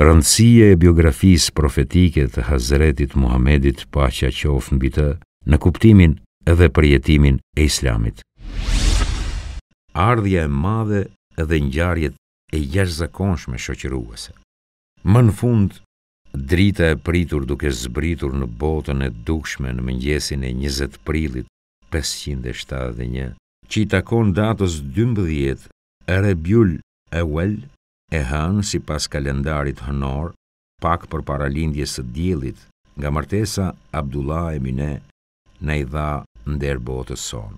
Rëndësia e biografisë profetike të Hazretit Muhammedit paqja qof në bitë në kuptimin edhe përjetimin e islamit. Ardhja e madhe edhe njarjet e jash zakonshme shoqiruese. Më në fund, drita e pritur duke zbritur në botën e dukshme në mëngjesin e 20 prilit 571, që i takon datës 12 e rebjull e well e hënë si pas kalendarit hënor, pak për para lindjes së djelit, nga martesa Abdullah e Mine në i dha ndër botës son.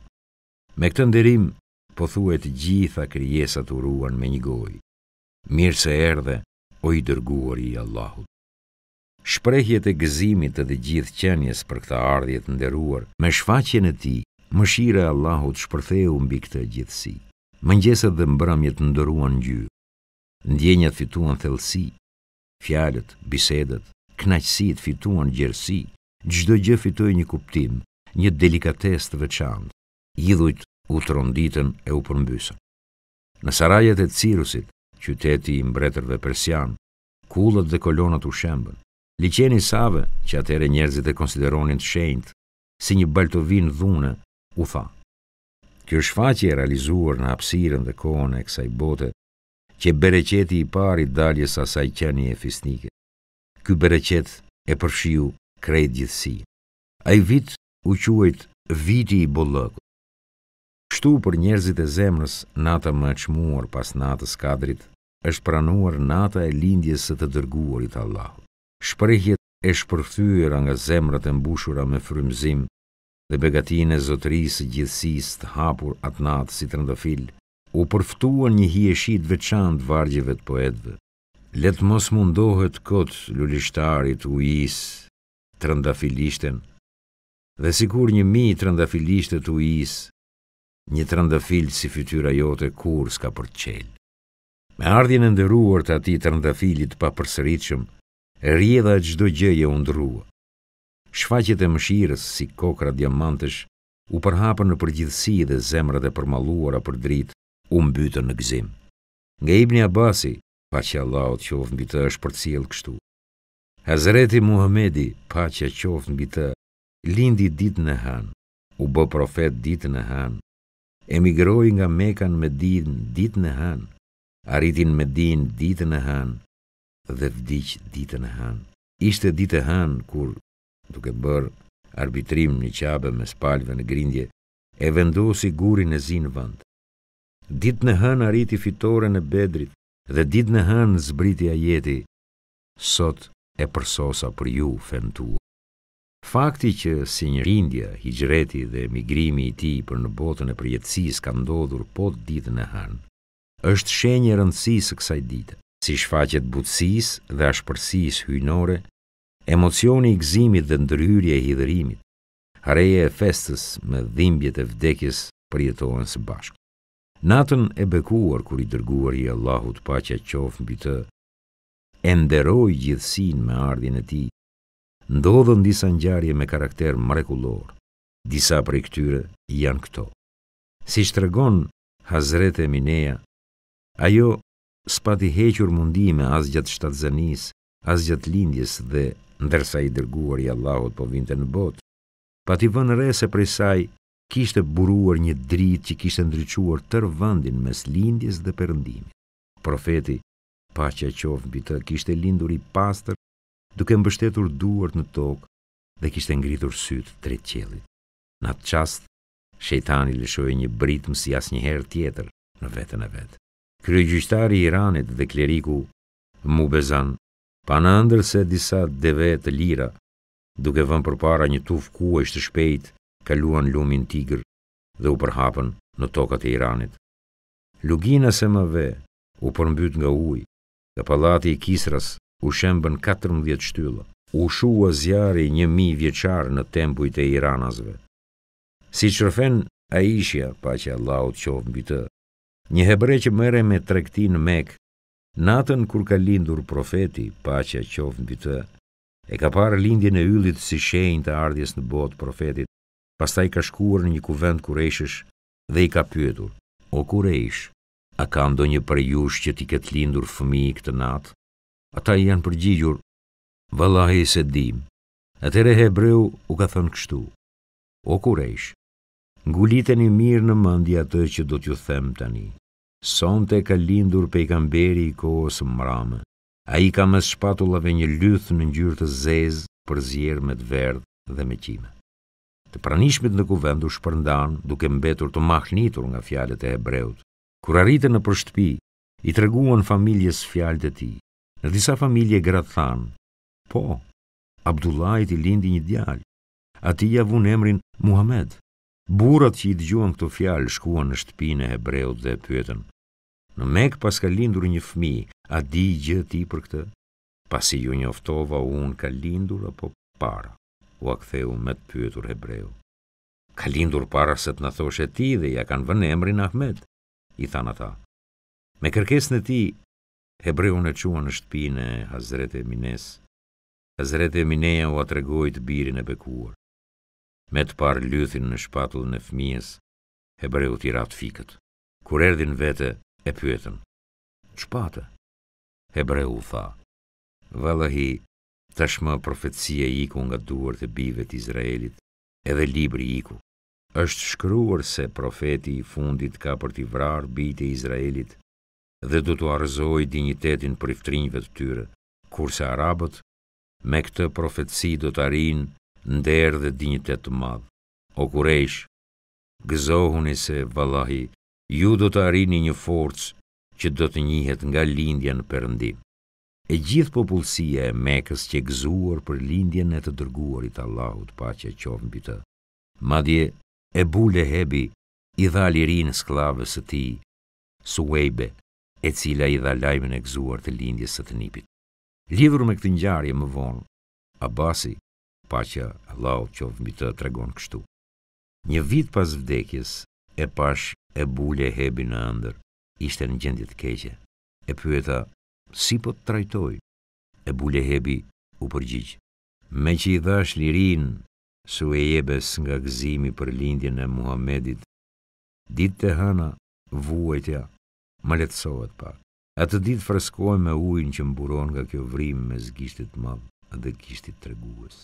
Me këtë ndërim, po thuet gjitha kryesat u ruan me një gojë, mirë se erdhe o i dërguar i Allahut. Shprejhjet e gëzimit të dhe gjithë qenjes për këta ardhjet ndëruar, me shfaqen e ti, mëshira Allahut shpërtheu mbi këta gjithësi, mëngjesët dhe mbramjet ndëruan gjyë, ndjenjat fituan thellësi, fjalët, bisedat, knaqësit fituan gjerësi, çdo gjë fitoi një kuptim, një delikatesë të veçantë. Idhujt u tronditën e u përmbysën. Në sarajet e Cirusit, qyteti i mbretërve persian, kullët dhe kolonat u shembën. Liqeni Save, që atëherë njerëzit e konsideronin të shenjtë, si një baltovin dhune, u tha: Kjo shfaqje e realizuar në hapsirën dhe kohën e kësaj bote që bereqeti i pari daljes asaj qenje e fisnike. Ky bereqet e përshiu krejt gjithsi. A i vit u quajt viti i bollëgë. Kështu për njerëzit e zemrës, nata më qmuar pas natës kadrit, është pranuar nata e lindjes së të dërguarit Allah. Shprejhjet e shpërthyër nga zemrët e mbushura me frymzim dhe begatine zotërisë gjithsis të hapur atë natë si të rëndofilë, u përftuar një hieshit veçant vargjeve të poetve. Letë mos mundohet këtë lulishtarit u isë të rëndafilishten, dhe sikur një mi të rëndafilishtet u isë, një të rëndafil si fytyra jote kur s'ka për qelë. Me ardhjën e ndëruar të ati të rëndafilit pa përsëritëshëm, e rjedha gjdo u undrua. Shfaqet e mëshirës si kokra diamantesh u përhapën në përgjithsi dhe zemrët e përmaluara për dritë u bytën në gëzim. Nga ibn Abasi, pa që Allahot mbi të bitë është për cilë kështu. Hazreti Muhamedi, pa që mbi të, bitë, lindi ditë në hanë, u bë profet ditë në hanë, emigroi nga mekan me dinë ditë në hanë, arritin me dinë ditë në hanë, dhe vdicë ditë në hanë. Ishte ditë hanë kur, duke bërë arbitrim një qabe me spalve në grindje, e vendosi gurin e zinë vënd, Ditë në hën arriti fitore në bedrit dhe ditë në hën zbritja jeti, sot e përsosa për ju fëntua. Fakti që si një rindja, hijgjreti dhe migrimi i ti për në botën e përjetësis ka ndodhur pot ditë në hën, është shenjë rëndësisë kësaj dite, si shfaqet butësisë dhe ashpërsisë hynore, emocioni i gzimit dhe ndëryri e hidërimit, hareje e festës me dhimbjet e vdekjes përjetohen së bashkë. Natën e bekuar kur i dërguar i Allahut paqja qof mbi të, e nderoi gjithsinë me ardhin e tij. Ndodhën disa ngjarje me karakter mrekullor. Disa prej këtyre janë këto. Siç tregon Hazreti Emineja, ajo spati hequr mundime as gjatë shtatzënisë, as gjatë lindjes dhe ndërsa i dërguar i Allahut po vinte në botë, pati vënë re se prej saj kishte buruar një dritë që kishte ndryquar tër vendin mes lindjes dhe perëndimit. Profeti, paqja qof mbi të, kishte lindur i pastër, duke mbështetur duart në tokë dhe kishte ngritur syt drejt qellit. Në atë çast, shejtani lëshoi një britm si asnjëherë tjetër në veten e vet. Kryqëzëtari i Iranit dhe kleriku Mubezan Pa në ndërse disa deve të lira, duke vënë përpara një tuf kuaj shtë shpejt, kaluan lumin tigër dhe u përhapën në tokat e Iranit. Lugina se më ve u përmbyt nga uj, dhe palati i Kisras u shembën 14 shtylla, u shua u azjari një mi vjeqarë në tempujt e Iranazve. Si qërfen Aisha, pa që Allah u të qovë mbi të, një hebre që mëre me trekti në mek, natën kur ka lindur profeti, pa që a qovë mbi të, e ka parë lindje në yllit si shenjë të ardhjes në botë profetit, Pasta i ka shkuar në një kuvend kureshësh dhe i ka pyetur, o kuresh, a ka ndo një për jush që ti këtë lindur fëmi i këtë natë? Ata i janë përgjigjur, vëllahi se dim. Atere hebreu u ka thënë kështu, o kuresh, ngulitën i mirë në mëndi atë që do t'ju them tani. Sonte ka lindur pe i kohës mëramë, A i ka mës shpatullave një luth në njërë të zezë për zjerë me të verdhë dhe me qime të pranishmit në kuvend u shpërndan duke mbetur të mahnitur nga fjalët e hebreut. Kur arritën në përshtëpi, i treguan familjes fjalët e tij. Në disa familje gratë than: "Po, Abdullahit i lindi një djalë. Ati ia vuan emrin Muhammed." Burrat që i dëgjuan këtë fjalë shkuan në shtëpinë e hebreut dhe e pyetën: "Në Mekë pas ka lindur një fëmijë, a di gjë ti për këtë?" Pasi ju njoftova un ka lindur apo para? u aktheu me të pyetur hebreu. Ka lindur para se të na thoshe ti dhe ja kanë vënë emrin Ahmed, i thana ata. Me kërkesën e ti, hebreu në qua në shtëpinë e Hazret e Mines. Hazret e Mineja u atregoj të birin e bekuar. Me të parë lythin në shpatullën e fëmijës, hebreu t'i ratë fikët. Kur erdin vete, e pyetën. Shpate? Hebreu u tha. Vëllëhi, Tashmë profetësia i ku nga duar të bive të Izraelit, edhe libri i ku. është shkryuar se profeti i fundit ka për t'i vrarë bitë e Izraelit dhe du t'u arzoj dignitetin për iftrinjve të tyre, kurse Arabët me këtë profetësi do t'arin ndërë dhe dignitet të madhë. O kurejsh, gëzohuni se valahi, ju do t'arin një forcë që do t'njihet nga lindja në përëndim. E gjithë popullësia e Mekës që gëzuar për lindjen e të dërguarit Allahut paqja qofshë mbi të. Madje e bule hebi i dha lirinë sklavës së tij, suwejbe, e cila i dha lajmin e gëzuar të lindjes së të nipit. Lidhur me këtë ngjarje më vonë, Abasi, paqja Allahut qovën mbi të, tregon kështu. Një vit pas vdekjes e pash e bule hebi në ëndër, ishte në gjendje të keqe. E pyeta si po të trajtoj, e bule hebi u përgjigj. Me që i dhash lirin, su e jebes nga gëzimi për lindjen e Muhammedit, ditë të hëna, vuajtja, më letësohet pa. A të ditë freskoj me ujnë që mburon nga kjo vrim me zgishtit madhë dhe kishtit treguës.